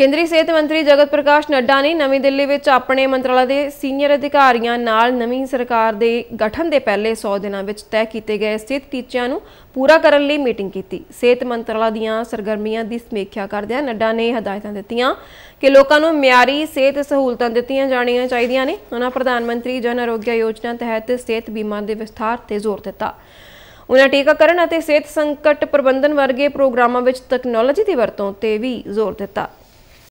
ਕੇਂਦਰੀ ਸਿਹਤ ਮੰਤਰੀ ਜਗਤ ਪ੍ਰਕਾਸ਼ ਨੱਡਾ ਨੇ ਨਵੀਂ ਦਿੱਲੀ ਵਿੱਚ ਆਪਣੇ ਮੰਤਰਾਲਾ ਦੇ ਸੀਨੀਅਰ ਅਧਿਕਾਰੀਆਂ ਨਾਲ ਨਵੀਂ ਸਰਕਾਰ ਦੇ ਗਠਨ ਦੇ ਪਹਿਲੇ 100 ਦਿਨਾਂ ਵਿੱਚ ਤੈਅ ਕੀਤੇ ਗਏ ਸਿਹਤ ਟੀਚਿਆਂ ਨੂੰ ਪੂਰਾ ਕਰਨ ਲਈ ਮੀਟਿੰਗ ਕੀਤੀ ਸਿਹਤ ਮੰਤਰਾਲਾ ਦੀਆਂ ਸਰਗਰਮੀਆਂ ਦੀ ਸਮੀਖਿਆ ਕਰਦਿਆਂ ਨੱਡਾ ਨੇ ਹਦਾਇਤਾਂ ਦਿੱਤੀਆਂ ਕਿ ਲੋਕਾਂ ਨੂੰ ਮਿਆਰੀ ਸਿਹਤ ਸਹੂਲਤਾਂ ਦਿੱਤੀਆਂ ਜਾਣੀਆਂ ਚਾਹੀਦੀਆਂ ਨੇ ਉਹਨਾਂ ਪ੍ਰਧਾਨ ਮੰਤਰੀ ਜਨ ਆਰੋਗਿਆ ਯੋਜਨਾ ਤਹਿਤ ਸਿਹਤ ਬੀਮਾ ਦੇ ਵਿਸਥਾਰ ਤੇ ਜ਼ੋਰ ਦਿੱਤਾ ਉਨ੍ਹਾਂ ਟੀਕਾਕਰਨ ਅਤੇ ਸਿਹਤ ਸੰਕਟ ਪ੍ਰਬੰਧਨ ਵਰਗੇ ਪ੍ਰੋਗਰਾਮਾਂ ਵਿੱਚ ਟੈਕਨੋਲੋਜੀ ਦੀ ਵਰਤੋਂ ਤੇ ਵੀ ਜ਼ੋਰ ਦਿੱਤਾ